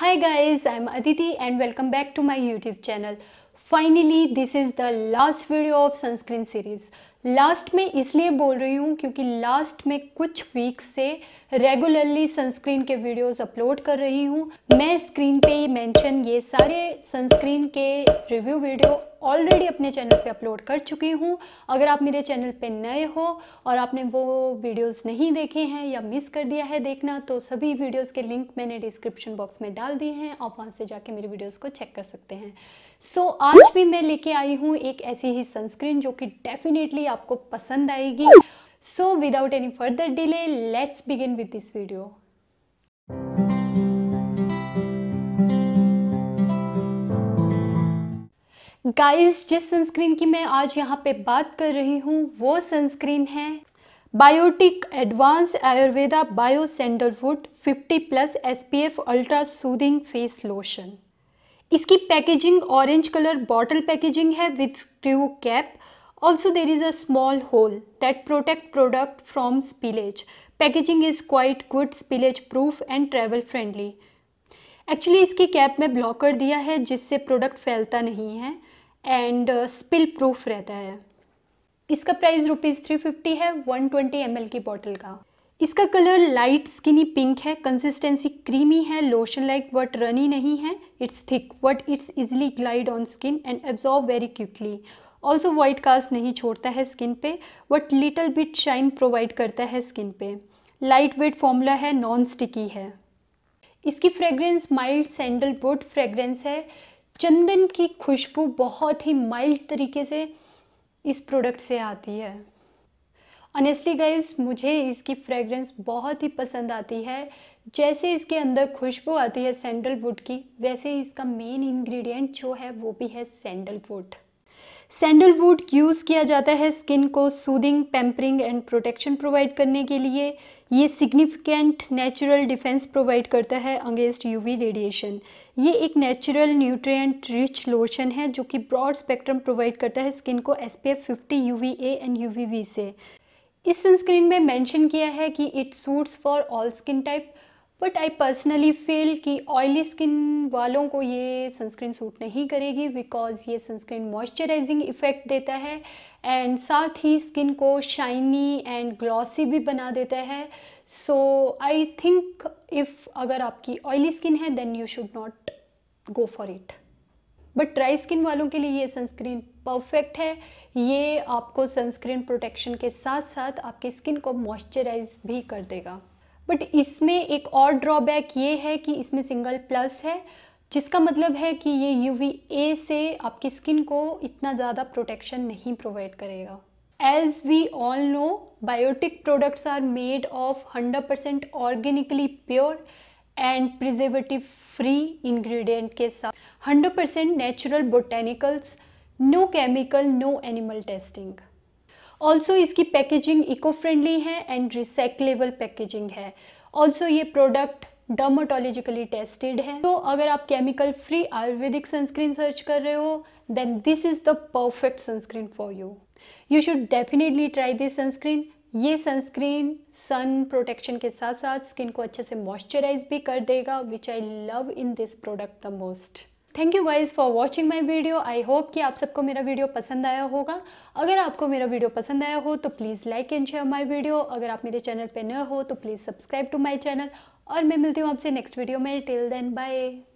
Hi guys, I'm Aditi and welcome back to my YouTube channel. Finally this is the last video of sunscreen series last में इसलिए बोल रही हूँ क्योंकि last में कुछ weeks से रेगुलरली सनस्क्रीन के videos अपलोड कर रही हूँ मैं स्क्रीन पे mention ये सारे सनस्क्रीन के रिव्यू वीडियो ऑलरेडी अपने चैनल पे अपलोड कर चुकी हूँ अगर आप मेरे चैनल पे नए हो और आपने वो वीडियोस नहीं देखे हैं या मिस कर दिया है देखना तो सभी वीडियोस के लिंक मैंने डिस्क्रिप्शन बॉक्स में डाल दिए हैं आप वहाँ से जाके मेरी वीडियोस को चेक कर सकते हैं सो so, आज भी मैं लेके आई हूँ एक ऐसी ही सनस्क्रीन जो कि डेफिनेटली आपको पसंद आएगी so without any further delay let's begin with this video guys जिस सनस्क्रीन की मैं आज यहाँ पे बात कर रही हूँ वो सनस्क्रीन है Biotique advance Ayurveda bio sandalwood 50 plus SPF ultra soothing face lotion इसकी packaging orange colour bottle packaging है with screw cap also there is a small hole that protect product from spillage packaging is quite good spillage proof and travel friendly actually इसकी cap में blocker दिया है जिससे product फैलता नहीं है and spill proof रहता है इसका प्राइस रुपीज़ थ्री फिफ्टी है वन ट्वेंटी एम की बॉटल का इसका कलर लाइट स्किनी पिंक है कंसिस्टेंसी क्रीमी है लोशन लाइक वट रनी नहीं है it's thick but it's easily glide on skin and absorb very quickly also white cast नहीं छोड़ता है स्किन पे but little bit shine provide करता है स्किन पे लाइट वेट फॉर्मूला है नॉन स्टिकी है इसकी फ्रेगरेंस माइल्ड सैंडलवुड फ्रेगरेंस है चंदन की खुशबू बहुत ही माइल्ड तरीके से इस प्रोडक्ट से आती है ऑनेस्टली गाइज मुझे इसकी फ्रेगरेंस बहुत ही पसंद आती है जैसे इसके अंदर खुशबू आती है सैंडलवुड की वैसे इसका मेन इंग्रेडिएंट जो है वो भी है सैंडलवुड सैंडलवुड यूज़ किया जाता है स्किन को soothing pampering and protection provide करने के लिए ये सिग्निफिकेंट नेचुरल डिफेंस प्रोवाइड करता है अगेंस्ट यूवी रेडिएशन ये एक नेचुरल न्यूट्रिएंट रिच लोशन है जो कि ब्रॉड स्पेक्ट्रम प्रोवाइड करता है स्किन को S P F fifty U V A and U V B से इस सनस्क्रीन में मैंशन किया है कि it suits for all skin type but I personally feel कि ऑयली स्किन वालों को ये सनस्क्रीन सूट नहीं करेगी बिकॉज ये सनस्क्रीन मॉइस्चराइजिंग इफ़ेक्ट देता है एंड साथ ही स्किन को शाइनी एंड ग्लॉसी भी बना देता है सो आई थिंक इफ़ अगर आपकी ऑयली स्किन है then you should not go for it but dry skin वालों के लिए ये सनस्क्रीन परफेक्ट है ये आपको सनस्क्रीन प्रोटेक्शन के साथ साथ आपकी स्किन को मॉइस्चराइज भी कर देगा बट इसमें एक और ड्रॉबैक ये है कि इसमें सिंगल प्लस है जिसका मतलब है कि ये यू ए से आपकी स्किन को इतना ज़्यादा प्रोटेक्शन नहीं प्रोवाइड करेगा as we all know Biotique products are made of hundred percent organically pure and preservative free ingredient के साथ hundred percent natural botanicals no chemical no animal testing also इसकी पैकेजिंग इको फ्रेंडली है and recyclable packaging है also ये product dermatologically tested है तो अगर आप chemical free ayurvedic sunscreen search कर रहे हो then this is the perfect sunscreen for you you should definitely try this sunscreen ये सनस्क्रीन सन प्रोटेक्शन के साथ साथ स्किन को अच्छे से मॉइस्चराइज भी कर देगा which I love in this product the most thank you guys for watching my video I hope कि आप सबको मेरा वीडियो पसंद आया होगा अगर आपको मेरा वीडियो पसंद आया हो तो please like and share my video अगर आप मेरे चैनल पर नए हो तो please subscribe to my channel और मैं मिलती हूँ आपसे नेक्स्ट वीडियो में टिल देन बाय